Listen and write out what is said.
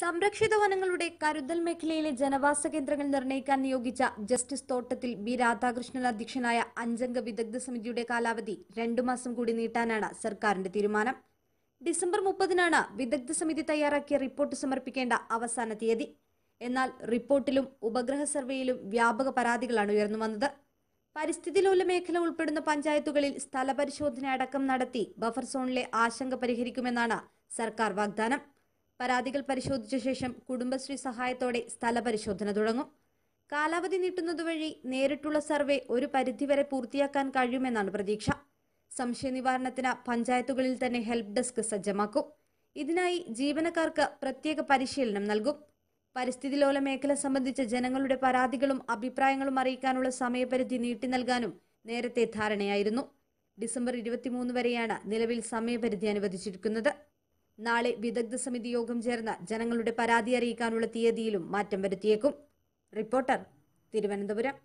സംരക്ഷിത വനങ്ങളുടെ കരുതൽ മേഖലയിലെ ജനവാസ കേന്ദ്രങ്ങൾ നിർണ്ണയിക്കാൻ നിയോഗിച്ച ജസ്റ്റിസ് തോട്ടത്തിൽ ബി രാധാകൃഷ്ണൻ അധ്യക്ഷനായ അഞ്ചംഗ വിദഗ്ധ സമിതിയുടെ കാലാവധി രണ്ടു മാസം കൂടി നീട്ടാനാണ് സർക്കാരിന്റെ തീരുമാനം ഡിസംബർ മുപ്പതിനാണ് വിദഗ്ധ സമിതി തയ്യാറാക്കിയ റിപ്പോർട്ട് സമർപ്പിക്കേണ്ട അവസാന തീയതി എന്നാൽ റിപ്പോർട്ടിലും ഉപഗ്രഹ സർവേയിലും വ്യാപക പരാതികളാണ് ഉയർന്നു വന്നത് ലോല മേഖല ഉൾപ്പെടുന്ന പഞ്ചായത്തുകളിൽ സ്ഥലപരിശോധന അടക്കം നടത്തി ബഫർ സോണിലെ ആശങ്ക പരിഹരിക്കുമെന്നാണ് സർക്കാർ വാഗ്ദാനം പരാതികൾ പരിശോധിച്ച ശേഷം കുടുംബശ്രീ സഹായത്തോടെ സ്ഥലപരിശോധന തുടങ്ങും കാലാവധി നീട്ടുന്നതുവഴി നേരിട്ടുള്ള സർവേ ഒരു പരിധിവരെ പൂർത്തിയാക്കാൻ കഴിയുമെന്നാണ് പ്രതീക്ഷ സംശയ നിവാരണത്തിന് പഞ്ചായത്തുകളിൽ തന്നെ ഹെൽപ്പ് ഡെസ്ക് സജ്ജമാക്കും ഇതിനായി ജീവനക്കാർക്ക് പ്രത്യേക പരിശീലനം നൽകും പരിസ്ഥിതി ലോല മേഖല സംബന്ധിച്ച ജനങ്ങളുടെ പരാതികളും അഭിപ്രായങ്ങളും അറിയിക്കാനുള്ള സമയപരിധി നീട്ടി നൽകാനും നേരത്തെ ധാരണയായിരുന്നു ഡിസംബർ ഇരുപത്തിമൂന്ന് വരെയാണ് നിലവിൽ സമയപരിധി അനുവദിച്ചിരിക്കുന്നത് നാളെ വിദഗ്ധ സമിതി യോഗം ചേർന്ന് ജനങ്ങളുടെ പരാതി അറിയിക്കാനുള്ള തീയതിയിലും മാറ്റം വരുത്തിയേക്കും റിപ്പോർട്ടർ തിരുവനന്തപുരം